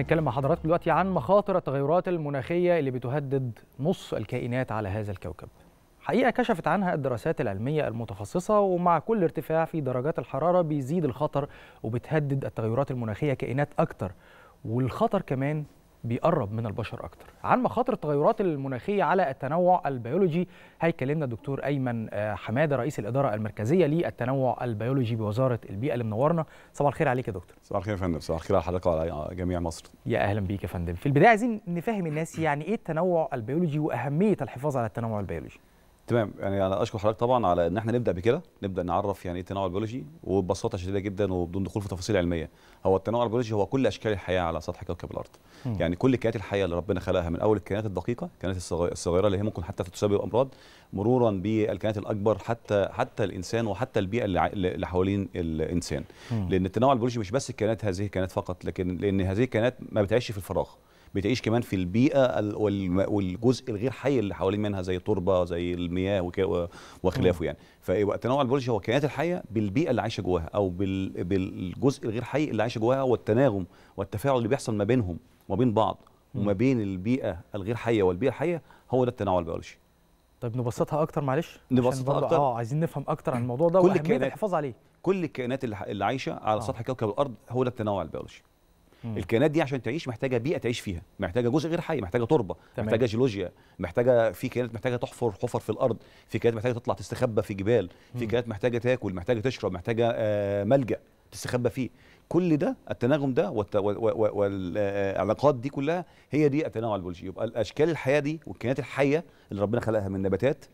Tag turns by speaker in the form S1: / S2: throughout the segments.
S1: نتكلم مع حضراتكم دلوقتي عن مخاطر التغيرات المناخية اللي بتهدد نص الكائنات على هذا الكوكب حقيقة كشفت عنها الدراسات العلمية المتخصصة ومع كل ارتفاع في درجات الحرارة بيزيد الخطر وبتهدد التغيرات المناخية كائنات أكتر والخطر كمان بيقرب من البشر اكتر عن مخاطر التغيرات المناخيه على التنوع البيولوجي هيكلمنا الدكتور ايمن آه، حماده رئيس الاداره المركزيه للتنوع البيولوجي بوزاره البيئه اللي منورنا صباح الخير عليك يا دكتور
S2: صباح الخير يا فندم صباح الخير على حضرتك وعلى جميع مصر يا اهلا بيك يا فندم في البدايه عايزين
S1: نفهم الناس يعني ايه التنوع البيولوجي واهميه الحفاظ على
S2: التنوع البيولوجي تمام يعني انا اشكر حضرتك طبعا على ان احنا نبدا بكده نبدا نعرف يعني ايه التنوع البيولوجي وببساطه شديده جدا وبدون دخول في تفاصيل علميه هو التنوع البيولوجي هو كل اشكال الحياه على سطح كوكب الارض م. يعني كل الكائنات الحيه اللي ربنا خلقها من اول الكائنات الدقيقه الكائنات الصغيره اللي هي ممكن حتى تسبب امراض مرورا بالكائنات الاكبر حتى حتى الانسان وحتى البيئه اللي حوالين الانسان م. لان التنوع البيولوجي مش بس الكائنات هذه الكائنات فقط لكن لان هذه الكائنات ما بتعيش في الفراغ بتعيش كمان في البيئه والجزء الغير حي اللي حوالين منها زي التربه زي المياه وخلافه يعني فالتنوع البيولوجي هو الكائنات الحيه بالبيئه اللي عايشه جواها او بالجزء الغير حي اللي عايشه جواها والتناغم والتفاعل اللي بيحصل ما بينهم وما بين بعض وما بين البيئه الغير حيه والبيئه الحيه هو ده التنوع البيولوجي طيب
S1: نبسطها اكتر
S2: معلش نبسطها اكتر اه
S1: عايزين نفهم اكتر عن الموضوع ده كل واهميه الحفاظ
S2: عليه كل الكائنات اللي عايشه على آه. سطح كوكب الارض هو ده التنوع البيولوجي الكائنات دي عشان تعيش محتاجه بيئه تعيش فيها محتاجه جزء غير حي محتاجه تربه تمام. محتاجه جيولوجيا محتاجه في كائنات محتاجه تحفر حفر في الارض في كائنات محتاجه تطلع تستخبى في جبال في كائنات محتاجه تاكل محتاجه تشرب محتاجه آه ملجا تستخبى فيه كل ده التناغم ده والعلاقات دي كلها هي دي التنوع البيولوجي يبقى الاشكال الحياه دي والكائنات الحيه اللي ربنا خلقها من نباتات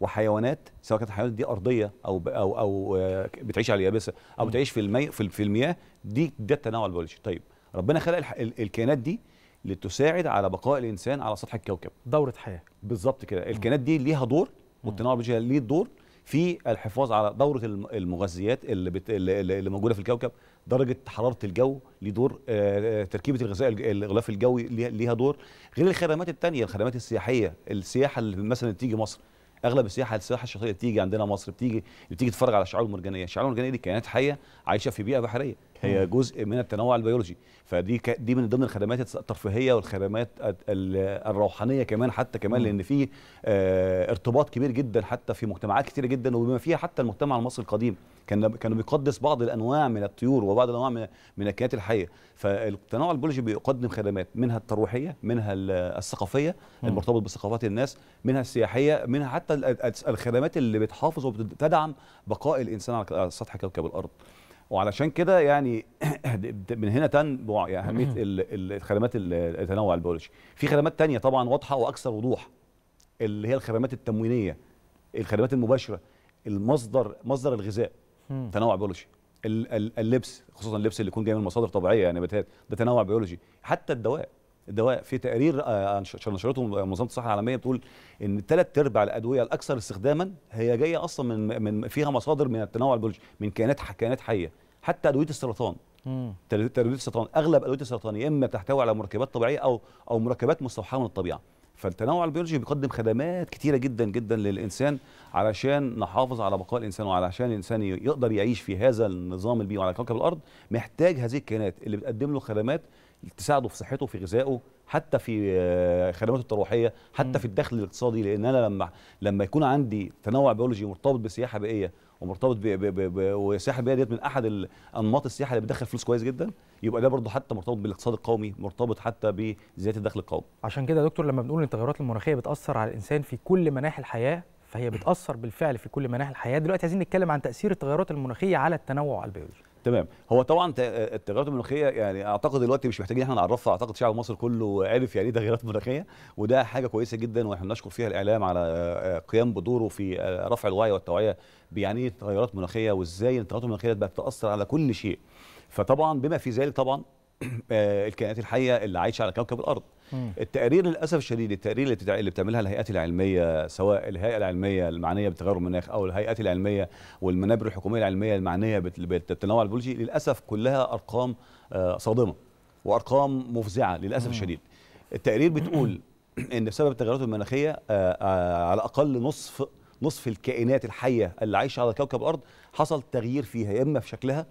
S2: وحيوانات سواء كانت الحيوانات دي ارضيه او او او آه، بتعيش على اليابسه او بتعيش في المي في المياه دي ده التنوع البيولوجي طيب ربنا خلق الكائنات دي لتساعد على بقاء الانسان على سطح الكوكب دوره حياه بالظبط كده الكائنات دي ليها دور والتنوع البيولوجي ليه دور في الحفاظ على دوره المغذيات اللي, بت... اللي موجوده في الكوكب درجه حراره الجو ليه دور آه، آه، تركيبه الغذاء الغلاف الجوي ليها دور غير الخدمات الثانيه الخدمات السياحيه السياحه اللي مثلا تيجي مصر اغلب السياحه السياحه الشاطئيه بتيجي عندنا مصر بتيجي بتيجي تتفرج على الشعاب المرجانيه الشعاب المرجانيه دي كائنات حيه عايشه في بيئه بحريه هي جزء من التنوع البيولوجي فدي ك... دي من ضمن الخدمات الترفيهيه والخدمات الروحانيه كمان حتى كمان لان في آه ارتباط كبير جدا حتى في مجتمعات كثيره جدا وبما فيها حتى المجتمع المصري القديم كان كانوا بيقدس بعض الانواع من الطيور وبعض الانواع من, من الكائنات الحيه فالتنوع البيولوجي بيقدم خدمات منها الترويحيه منها الثقافيه المرتبط بثقافات الناس منها السياحيه منها حتى الخدمات اللي بتحافظ وبتدعم بقاء الانسان على سطح كوكب الارض وعلشان كده يعني من هنا تنبع يعني اهميه الخدمات التنوع البيولوجي في خدمات تانية طبعا واضحه واكثر وضوح اللي هي الخدمات التموينيه الخدمات المباشره المصدر مصدر الغذاء تنوع بيولوجي اللبس خصوصا اللبس اللي يكون جاي من مصادر طبيعيه يعني نباتات ده تنوع بيولوجي حتى الدواء الدواء في تقرير آه، آه، نشرته منظمه الصحه العالميه بتقول ان ثلاث ارباع الادويه الاكثر استخداما هي جايه اصلا من من فيها مصادر من التنوع البيولوجي من كائنات كائنات حيه حتى ادويه السرطان ادويه السرطان اغلب ادويه السرطان يا اما بتحتوي على مركبات طبيعيه او او مركبات مستوحاه من الطبيعه فالتنوع البيولوجي بيقدم خدمات كتيره جدا جدا للانسان علشان نحافظ على بقاء الانسان وعلشان الانسان يقدر يعيش في هذا النظام البيئي على كوكب الارض محتاج هذه الكائنات اللي بتقدم له خدمات تساعده في صحته في غذائه حتى في آه، خدماته التروحيه حتى في الدخل الاقتصادي لان انا لما لما يكون عندي تنوع بيولوجي مرتبط بسياحه بيئيه ومرتبط ب... ب... ب... والسياحه البيئيه ديت من احد انماط السياحه اللي بتدخل فلوس كويس جدا يبقى ده برضه حتى مرتبط بالاقتصاد القومي مرتبط حتى بزياده الدخل القومي
S1: عشان كده يا دكتور لما بنقول ان التغيرات المناخيه بتاثر على الانسان في كل مناحي الحياه فهي بتاثر بالفعل في كل مناحي الحياه دلوقتي عايزين نتكلم عن تاثير التغيرات المناخيه على التنوع البيولوجي
S2: تمام هو طبعا التغيرات المناخيه يعني اعتقد دلوقتي مش محتاجين احنا نعرفها اعتقد شعب مصر كله عارف يعني ايه تغيرات مناخيه وده حاجه كويسه جدا واحنا بنشكر فيها الاعلام على آه، آه، قيام بدوره في آه، رفع الوعي والتوعيه بيعني ايه التغيرات المناخيه وازاي التغيرات المناخيه بقت تاثر على كل شيء فطبعا بما في ذلك طبعا آه، الكائنات الحيه اللي عايشه على كوكب الارض التقارير للاسف الشديد التقارير اللي بتعملها الهيئات العلميه سواء الهيئه العلميه المعنيه بتغير المناخ او الهيئات العلميه والمنابر الحكوميه العلميه المعنيه بالتنوع البيولوجي للاسف كلها ارقام آه، صادمه وارقام مفزعه للاسف الشديد التقارير بتقول ان بسبب التغيرات المناخيه آه، على اقل نصف نصف الكائنات الحيه اللي عايشه على كوكب الارض حصل تغيير فيها يا اما في شكلها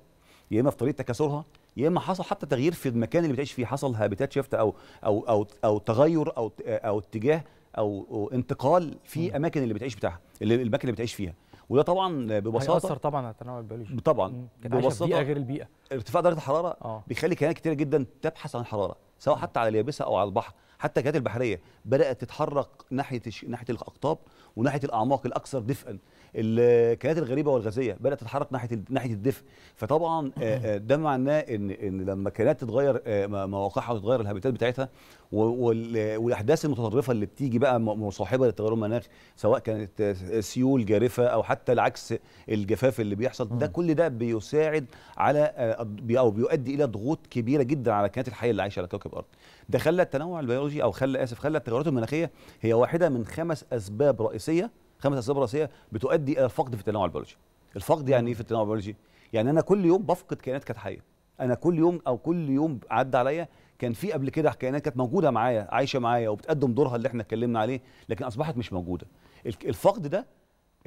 S2: يا اما في طريقه تكاثرها يا اما حصل حتى تغيير في المكان اللي بتعيش فيه حصل هابيتات شيفت او او او او تغير او او اتجاه او انتقال في اماكن اللي بتعيش بتاعها اللي الاماكن اللي بتعيش فيها وده طبعا ببساطه هيأثر
S1: طبعا على التنوع البيولوجي
S2: طبعا ببساطه بيئة غير البيئه ارتفاع درجه الحراره آه. بيخلي كائنات كتيره جدا تبحث عن الحراره سواء حتى على اليابسه او على البحر حتى الكائنات البحريه بدات تتحرك ناحيه ناحيه الاقطاب وناحيه الاعماق الاكثر دفئا الكائنات الغريبه والغازيه بدات تتحرك ناحيه ناحيه الدفء فطبعا آه، آه، ده معناه ان ان لما الكائنات تتغير آه، مواقعها وتتغير الهابيتات بتاعتها والاحداث المتطرفه اللي بتيجي بقى مصاحبه للتغير المناخ سواء كانت سيول جارفه او حتى العكس الجفاف اللي بيحصل ده كل ده بيساعد على او بيؤدي الى ضغوط كبيره جدا على الكائنات الحيه اللي عايشه على كوكب الارض ده خلى التنوع البيولوجي او خلى اسف خلى التغيرات المناخيه هي واحده من خمس اسباب رئيسيه رئيسيه خمس اسباب رئيسيه بتؤدي الى الفقد في التنوع البيولوجي الفقد يعني ايه في التنوع البيولوجي يعني انا كل يوم بفقد كائنات كانت حيه انا كل يوم او كل يوم عدى عليا كان في قبل كده كائنات كانت موجوده معايا عايشه معايا وبتقدم دورها اللي احنا اتكلمنا عليه لكن اصبحت مش موجوده الفقد ده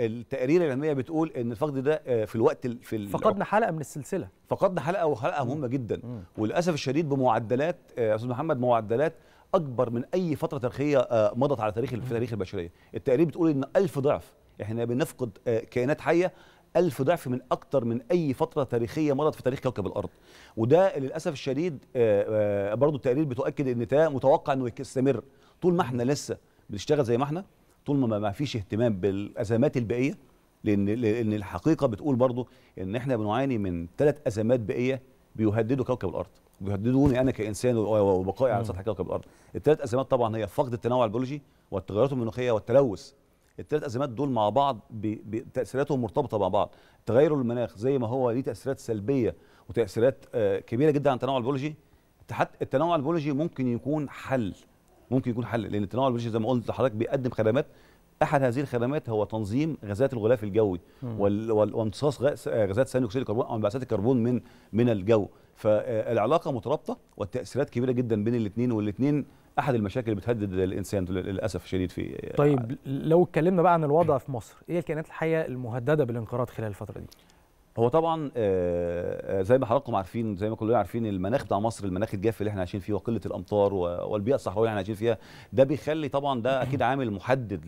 S2: التقارير العلميه بتقول ان الفقد ده آه، في الوقت في فقدنا حلقه من السلسله فقدنا حلقه وحلقه مهمه جدا وللاسف الشديد بمعدلات يا آه، استاذ محمد معدلات اكبر من اي فتره تاريخيه آه، مضت على تاريخ في تاريخ البشريه التقارير بتقول ان ألف ضعف احنا بنفقد آه، كائنات حيه ألف ضعف من أكتر من أي فترة تاريخية مرت في تاريخ كوكب الأرض وده للأسف الشديد آه، برضو التقارير بتؤكد أن ده متوقع أنه يستمر طول ما احنا لسه بنشتغل زي ما احنا طول ما ما فيش اهتمام بالأزمات البيئية لأن, لأن الحقيقة بتقول برضو أن احنا بنعاني من ثلاث أزمات بيئية بيهددوا كوكب الأرض بيهددوني انا كانسان وبقائي على سطح كوكب الارض الثلاث ازمات طبعا هي فقد التنوع البيولوجي والتغيرات المناخيه والتلوث الثلاث ازمات دول مع بعض تاثيراتهم مرتبطه مع بعض تغير المناخ زي ما هو ليه تاثيرات سلبيه وتاثيرات آه، كبيره جدا على التنوع البيولوجي التنوع البيولوجي ممكن يكون حل ممكن يكون حل لان التنوع البيولوجي زي ما قلت لحضرتك بيقدم خدمات احد هذه الخدمات هو تنظيم غازات الغلاف الجوي وامتصاص آه، غازات ثاني اكسيد الكربون او انبعاثات الكربون من من الجو فالعلاقه مترابطه والتاثيرات كبيره جدا بين الاثنين والاثنين احد المشاكل اللي بتهدد الانسان للاسف الشديد في طيب لو
S1: اتكلمنا بقى عن الوضع في مصر ايه الكائنات الحيه المهدده بالانقراض خلال الفتره دي
S2: هو طبعا آه، آه، زي ما حضراتكم عارفين زي ما كلنا عارفين المناخ بتاع مصر المناخ الجاف اللي احنا عايشين فيه وقله الامطار والبيئه الصحراويه اللي احنا عايشين فيها ده بيخلي طبعا ده اكيد عامل محدد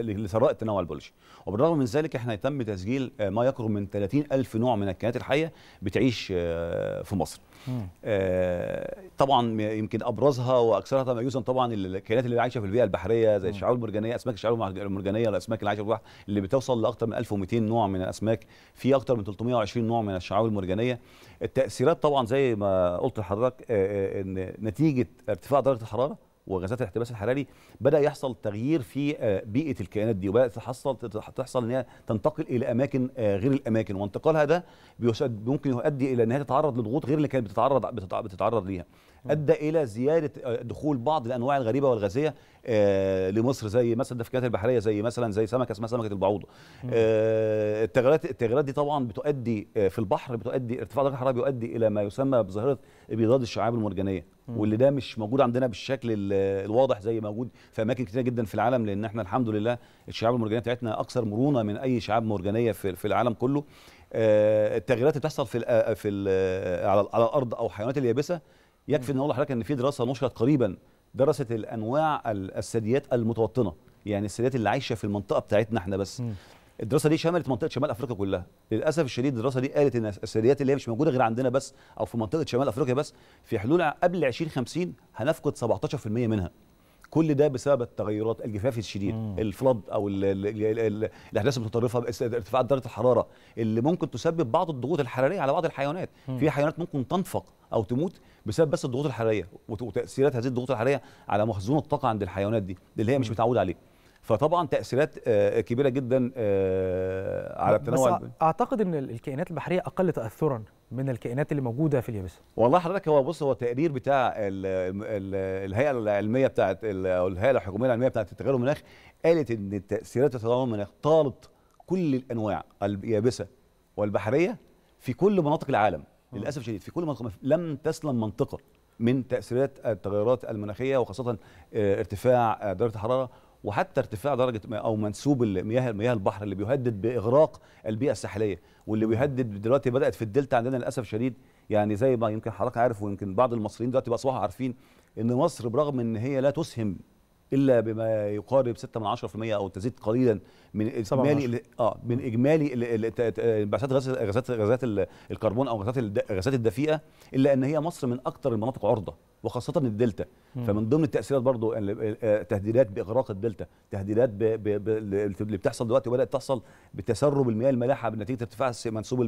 S2: لثراء التنوع البيولوجي وبالرغم من ذلك احنا تم تسجيل آه، ما يقرب من 30 الف نوع من الكائنات الحيه بتعيش في مصر آه، طبعا يمكن ابرزها واكثرها تميزا طبعا الكائنات اللي عايشه في البيئه البحريه زي الشعاب المرجانيه اسماك الشعاب المرجانيه الاسماك اللي عايشه في البحر اللي بتوصل لاكثر من 1200 نوع من الاسماك في اكثر من 320 نوع من الشعاب المرجانيه التاثيرات طبعا زي ما قلت لحضرتك آه، آه، ان نتيجه ارتفاع درجه الحراره وغازات الاحتباس الحراري بدا يحصل تغيير في آه، بيئه الكائنات دي وبدات تحصل تحصل ان هي تنتقل الى اماكن آه، غير الاماكن وانتقالها ده ممكن يؤدي الى ان هي تتعرض لضغوط غير اللي كانت بتتعرض بتتعرض ليها ادى الى زياده آه، دخول بعض الانواع الغريبه والغازيه آه، لمصر زي مثلا الدفكات البحريه زي مثلا زي سمكه اسمها سمكه البعوضه آه، التغيرات التغيرات دي طبعا بتؤدي في البحر بتؤدي ارتفاع درجه الحراره بيؤدي الى ما يسمى بظاهره ابيضاد الشعاب المرجانيه واللي ده مش موجود عندنا بالشكل الواضح زي موجود في اماكن كتير جدا في العالم لان احنا الحمد لله الشعاب المرجانيه بتاعتنا اكثر مرونه من اي شعاب مرجانيه في العالم كله التغييرات اللي بتحصل في في على الارض او حيوانات اليابسه يكفي ان اقول لحضرتك ان في دراسه نشرت قريبا درست الانواع الثدييات المتوطنه يعني الثدييات اللي عايشه في المنطقه بتاعتنا احنا بس م. الدراسه دي شملت منطقه شمال افريقيا كلها للاسف الشديد الدراسه دي قالت ان الثدييات اللي هي مش موجوده غير عندنا بس او في منطقه شمال افريقيا بس في حلول قبل 2050 هنفقد 17% منها كل ده بسبب التغيرات الجفاف الشديد مم. الفلد او الاحداث المتطرفه ارتفاع درجه الحراره اللي ممكن تسبب بعض الضغوط الحراريه على بعض الحيوانات مم. في حيوانات ممكن تنفق او تموت بسبب بس الضغوط الحراريه وتاثيرات هذه الضغوط الحراريه على مخزون الطاقه عند الحيوانات دي اللي هي مش متعوده عليه فطبعا تاثيرات آه، كبيره جدا آه، على التنوع بس
S1: اعتقد ان الكائنات البحريه اقل تاثرا من الكائنات اللي موجوده في اليابسه
S2: والله حضرتك هو بص هو التقرير بتاع الـ الـ الهيئه العلميه بتاعه الهيئه الحكوميه العلميه بتاعه التغير المناخ قالت ان تاثيرات التغير المناخ طالت كل الانواع اليابسه والبحريه في كل مناطق العالم آه. للاسف شديد في كل منطقه لم تسلم منطقه من تاثيرات التغيرات المناخيه وخاصه آه، ارتفاع درجه الحراره وحتى ارتفاع درجه او منسوب المياه مياه البحر اللي بيهدد باغراق البيئه الساحليه واللي بيهدد دلوقتي بدات في الدلتا عندنا للاسف شديد يعني زي ما يمكن حضرتك عارف ويمكن بعض المصريين دلوقتي بقى عارفين ان مصر برغم ان هي لا تسهم الا بما يقارب 6.10% من او تزيد قليلا من اجمالي اه من اجمالي انبعاثات غازات غازات الكربون او غازات الغازات الدفيئه الا ان هي مصر من اكثر المناطق عرضه وخاصه الدلتا فمن ضمن التاثيرات برضو آه، تهديدات باغراق الدلتا تهديدات اللي بتحصل دلوقتي بدات تحصل بتسرب المياه المالحه نتيجه ارتفاع منسوب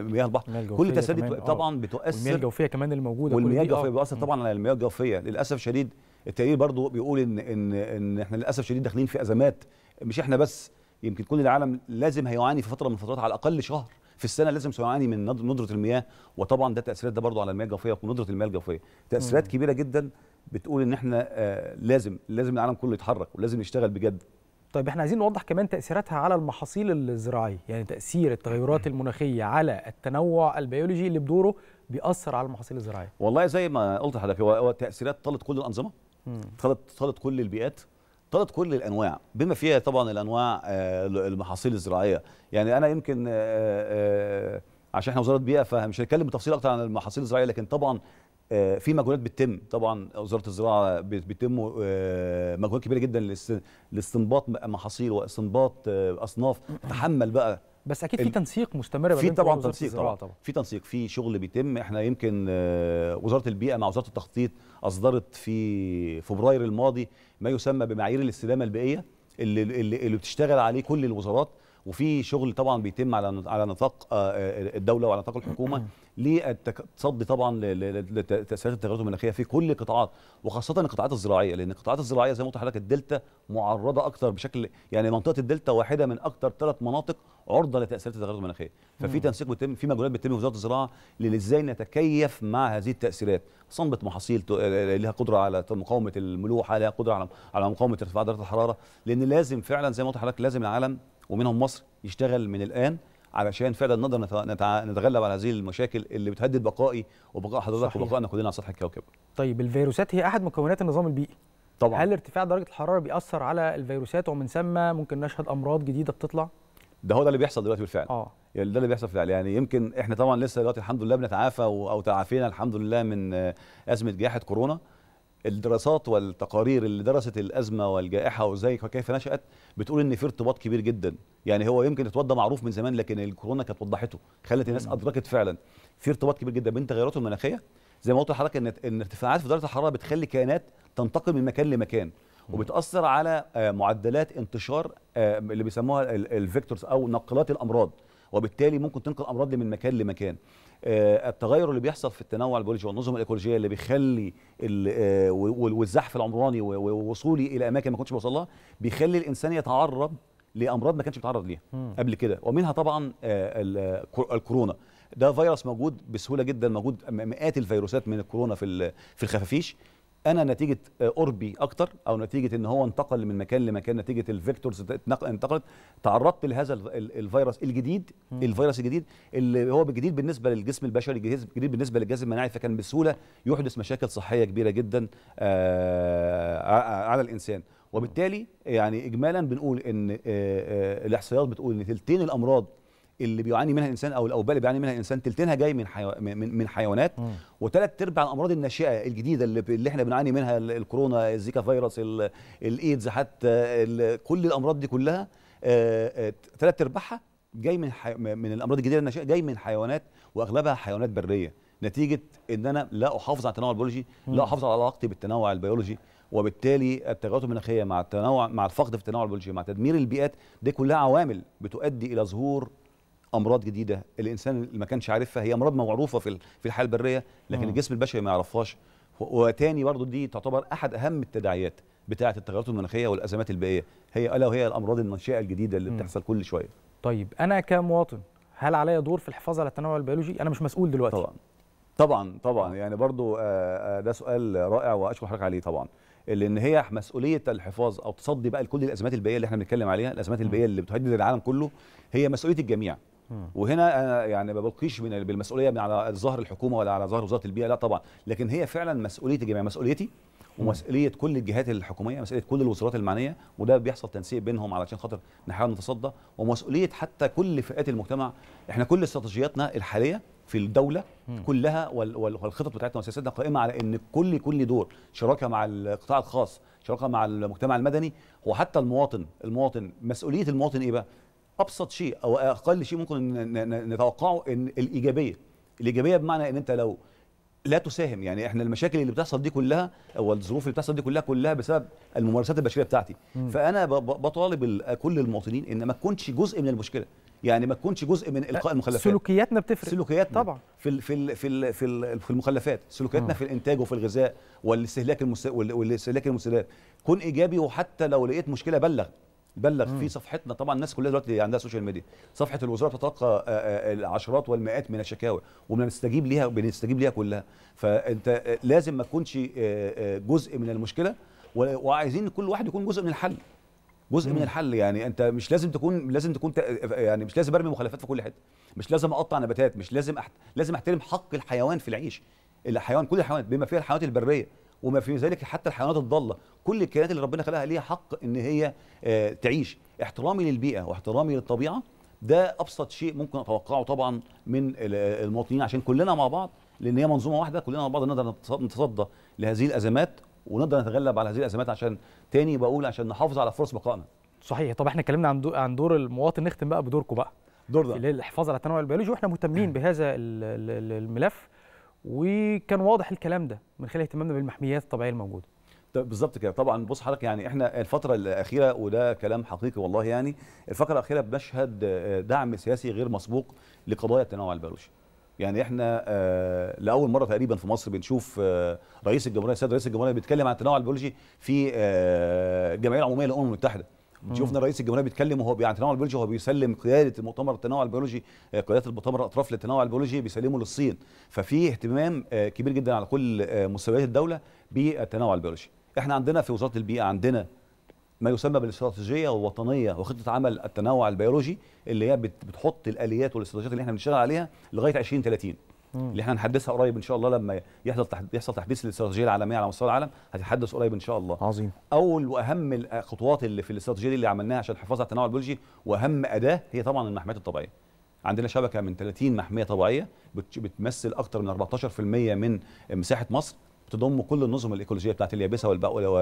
S2: مياه البحر كل التاثيرات طبعا آه. بتؤثر المياه الجوفيه
S1: كمان الموجوده والمياه آه. الجوفيه بتؤثر
S2: طبعا على المياه الجوفيه للاسف شديد التقرير برضو بيقول ان ان ان احنا للاسف الشديد داخلين في ازمات مش احنا بس يمكن كل العالم لازم هيعاني في فتره من الفترات على الاقل شهر في السنه لازم سيعاني من ندره المياه وطبعا ده تاثيرات ده برضو على المياه الجوفيه وندره المياه الجوفيه تاثيرات كبيره جدا بتقول ان احنا آه، لازم لازم العالم كله يتحرك ولازم يشتغل بجد
S1: طيب احنا عايزين نوضح كمان تاثيراتها على المحاصيل الزراعيه يعني تاثير التغيرات المناخيه على التنوع البيولوجي اللي بدوره بيأثر على المحاصيل الزراعيه
S2: والله زي ما قلت لحضرتك هو تاثيرات طالت كل الانظمه طلت طلت كل البيئات طلت كل الانواع بما فيها طبعا الانواع آه، المحاصيل الزراعيه يعني انا يمكن آه، آه، عشان احنا وزاره بيئه فمش هنتكلم بتفصيل اكتر عن المحاصيل الزراعيه لكن طبعا في مجهودات بتتم طبعا وزاره الزراعه بيتم مجهودات كبيره جدا لاستنباط محاصيل واستنباط اصناف تحمل بقى بس اكيد في تنسيق
S1: مستمر في طبعا تنسيق طبعا, طبعا.
S2: في تنسيق في شغل بيتم احنا يمكن آه، وزاره البيئه مع وزاره التخطيط اصدرت في فبراير الماضي ما يسمى بمعايير الاستدامه البيئيه اللي اللي, اللي بتشتغل عليه كل الوزارات وفي شغل طبعا بيتم على على نطاق آه، آه، الدوله وعلى نطاق الحكومه للتصدي طبعا لتاثيرات التغيرات المناخيه في كل القطاعات وخاصه القطاعات الزراعيه لان القطاعات الزراعيه زي ما قلت لحضرتك الدلتا معرضه اكثر بشكل يعني منطقه الدلتا واحده من اكثر ثلاث مناطق عرضه لتاثيرات التغيرات المناخيه ففي تنسيق بيتم في مجهودات بتتم في وزاره الزراعه ازاي نتكيف مع هذه التاثيرات صنبه محاصيل لها قدره على مقاومه الملوحه لها قدره على على مقاومه ارتفاع درجه الحراره لان لازم فعلا زي ما قلت لحضرتك لازم العالم ومنهم مصر يشتغل من الان علشان فعلا نقدر نتغلب على هذه المشاكل اللي بتهدد بقائي وبقاء حضرتك وبقائنا كلنا على سطح الكوكب. طيب
S1: الفيروسات هي احد مكونات النظام البيئي. طبعا هل ارتفاع درجه الحراره بيأثر على الفيروسات ومن ثم ممكن نشهد امراض جديده بتطلع؟
S2: ده هو ده اللي بيحصل دلوقتي بالفعل. اه يعني ده اللي بيحصل فعلا يعني يمكن احنا طبعا لسه دلوقتي الحمد لله بنتعافى او تعافينا الحمد لله من ازمه جائحه كورونا الدراسات والتقارير اللي درست الازمه والجائحه وازاي وكيف نشات بتقول ان في ارتباط كبير جدا يعني هو يمكن اتوضى معروف من زمان لكن الكورونا كانت وضحته خلت الناس ادركت فعلا في ارتباط كبير جدا بين تغيراته المناخيه زي ما قلت لحضرتك ان ان ارتفاعات في درجه الحراره بتخلي كائنات تنتقل من مكان لمكان وبتاثر على آه، معدلات انتشار آه، اللي بيسموها الفيكتورز او نقلات الامراض وبالتالي ممكن تنقل امراض من مكان لمكان آه، التغير اللي بيحصل في التنوع البيولوجي والنظم الايكولوجيه اللي بيخلي آه، والزحف العمراني ووصولي الى اماكن ما كنتش بوصلها بيخلي الانسان يتعرض لامراض ما كانش بيتعرض ليها قبل كده ومنها طبعا آه، الكورونا ده فيروس موجود بسهوله جدا موجود مئات الفيروسات من الكورونا في في الخفافيش انا نتيجه قربي آه، اكتر او نتيجه ان هو انتقل من مكان لمكان نتيجه الفيكتورز انتقلت تعرضت لهذا الفيروس الجديد الفيروس الجديد اللي هو جديد بالنسبه للجسم البشري جديد بالنسبه للجهاز المناعي فكان بسهوله يحدث مشاكل صحيه كبيره جدا آه، على الانسان وبالتالي يعني اجمالا بنقول ان آه، الاحصائيات بتقول ان ثلثين الامراض اللي بيعاني منها الانسان او الاوبئه اللي بيعاني منها الانسان تلتينها جاي من حيو... من, من حيوانات وثلاث ارباع الامراض الناشئه الجديده اللي, اللي احنا بنعاني منها الكورونا الزيكا فيروس الايدز حتى ال... كل الامراض دي كلها ثلاث آه، آه، ارباعها جاي من حي... من الامراض الجديده الناشئه جاي من حيوانات واغلبها حيوانات بريه نتيجه ان انا لا احافظ على التنوع البيولوجي لا احافظ على علاقتي بالتنوع البيولوجي وبالتالي التغيرات المناخيه مع التنوع مع الفقد في التنوع البيولوجي مع تدمير البيئات دي كلها عوامل بتؤدي الى ظهور امراض جديده الانسان اللي ما كانش عارفها هي امراض معروفه في في الحياه البريه لكن م. الجسم البشري ما يعرفهاش وتاني برضه دي تعتبر احد اهم التداعيات بتاعه التغيرات المناخيه والازمات البيئيه هي الا وهي الامراض المنشئه الجديده اللي م. بتحصل كل شويه طيب انا كمواطن هل علي دور في الحفاظ على التنوع البيولوجي انا مش مسؤول دلوقتي طبعا طبعا طبعا يعني برضه آه، آه، ده سؤال رائع واشكر حضرتك عليه طبعا لان هي مسؤوليه الحفاظ او تصدي بقى لكل الازمات البيئيه اللي احنا بنتكلم عليها الازمات البيئيه اللي بتهدد العالم كله هي مسؤوليه الجميع وهنا انا يعني ما بلقيش بالمسؤوليه من على ظهر الحكومه ولا على ظهر وزاره البيئه لا طبعا لكن هي فعلا مسؤوليه الجميع مسؤوليتي ومسؤوليه كل الجهات الحكوميه مسؤوليه كل الوزارات المعنيه وده بيحصل تنسيق بينهم علشان خاطر نحاول نتصدى ومسؤوليه حتى كل فئات المجتمع احنا كل استراتيجياتنا الحاليه في الدوله كلها والخطط بتاعتنا وسياستنا قائمه على ان كل كل دور شراكه مع القطاع الخاص شراكه مع المجتمع المدني وحتى المواطن المواطن مسؤوليه المواطن ايه بقى ابسط شيء او اقل شيء ممكن نتوقعه ان الايجابيه الايجابيه بمعنى ان انت لو لا تساهم يعني احنا المشاكل اللي بتحصل دي كلها او الظروف اللي بتحصل دي كلها كلها بسبب الممارسات البشريه بتاعتي مم. فانا بطالب كل المواطنين ان ما تكونش جزء من المشكله يعني ما تكونش جزء من القاء أه، المخلفات
S1: سلوكياتنا
S2: بتفرق سلوكياتنا طبعا في في في في, في المخلفات سلوكياتنا في الانتاج وفي الغذاء والاستهلاك المس... والاستهلاك المسلات كن ايجابي وحتى لو لقيت مشكله بلغ بلغ مم. في صفحتنا طبعا الناس كلها دلوقتي عندها سوشيال ميديا صفحه الوزاره بتتلقى آه، آه، العشرات والمئات من الشكاوي وبنستجيب ليها بنستجيب ليها كلها فانت آه، لازم ما تكونش جزء من المشكله وعايزين كل واحد يكون جزء من الحل جزء مم. من الحل يعني انت مش لازم تكون لازم تكون يعني مش لازم ارمي مخلفات في كل حته مش لازم اقطع نباتات مش لازم أحت... لازم احترم حق الحيوان في العيش الحيوان كل الحيوانات بما فيها الحيوانات البريه وما في ذلك حتى الحيوانات الضاله كل الكائنات اللي ربنا خلقها ليها حق ان هي آه، تعيش احترامي للبيئه واحترامي للطبيعه ده ابسط شيء ممكن اتوقعه طبعا من المواطنين عشان كلنا مع بعض لان هي منظومه واحده كلنا مع بعض نقدر نتصدى لهذه الازمات ونقدر نتغلب على هذه الازمات عشان تاني بقول عشان نحافظ على فرص بقائنا صحيح طب احنا اتكلمنا عن عن دور المواطن نختم بقى بدوركم بقى دور ده الحفاظ على التنوع البيولوجي واحنا مهتمين
S1: بهذا الملف وكان واضح الكلام ده من خلال اهتمامنا بالمحميات
S2: الطبيعيه الموجوده طيب، بالظبط كده طبعا بص حضرتك يعني احنا الفتره الاخيره وده كلام حقيقي والله يعني الفتره الاخيره بمشهد آه، دعم سياسي غير مسبوق لقضايا التنوع البيولوجي يعني احنا آه، لاول مره تقريبا في مصر بنشوف آه، رئيس الجمهوريه السيد رئيس الجمهوريه بيتكلم عن التنوع البيولوجي في الجمعيه العموميه للامم المتحده شفنا رئيس الجمهوريه بيتكلم وهو بيعني التنوع البيولوجي وهو بيسلم قياده المؤتمر التنوع البيولوجي آه، قياده المؤتمر الاطراف للتنوع البيولوجي بيسلمه للصين ففي اهتمام آه، كبير جدا على كل آه، مستويات الدوله بالتنوع البيولوجي احنا عندنا في وزاره البيئه عندنا ما يسمى بالاستراتيجيه الوطنيه وخطه عمل التنوع البيولوجي اللي هي بتحط الاليات والاستراتيجيات اللي احنا بنشتغل عليها لغايه 2030 اللي احنا هنحدثها قريب ان شاء الله لما يحصل يحصل تحديث للاستراتيجيه العالميه على مستوى العالم هتتحدث قريب ان شاء الله عظيم اول واهم الخطوات اللي في الاستراتيجيه دي اللي عملناها عشان الحفاظ على التنوع البيولوجي واهم اداه هي طبعا المحميات الطبيعيه عندنا شبكه من 30 محميه طبيعيه بتمثل اكثر من 14% من مساحه مصر تضم كل النظم الايكولوجيه بتاعت اليابسه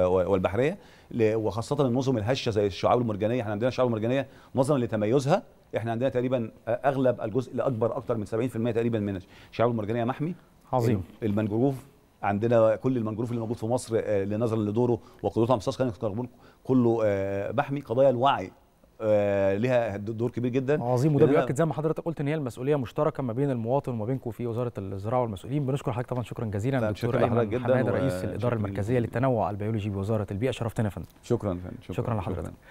S2: والبحريه وخاصه النظم الهشه زي الشعاب المرجانيه احنا عندنا الشعاب المرجانيه نظرا لتميزها احنا عندنا تقريبا اغلب الجزء الاكبر اكثر من 70% تقريبا من الشعاب المرجانيه محمي عظيم المنجروف عندنا كل المنجروف اللي موجود في مصر آه، لنظرا لدوره وقدرته على امتصاص كله آه، محمي قضايا الوعي آه، ليها دور كبير جدا عظيم وده بيؤكد
S1: زي ما حضرتك قلت ان هي المسؤوليه مشتركه ما بين المواطن وما بينكم في وزاره الزراعه والمسؤولين بنشكر حضرتك طبعا شكرا جزيلا دكتور ايمن حماد رئيس الاداره المركزيه للتنوع البيولوجي بوزاره البيئه شرفتنا يا فندم شكرا فندم شكرا, شكرا لحضرتك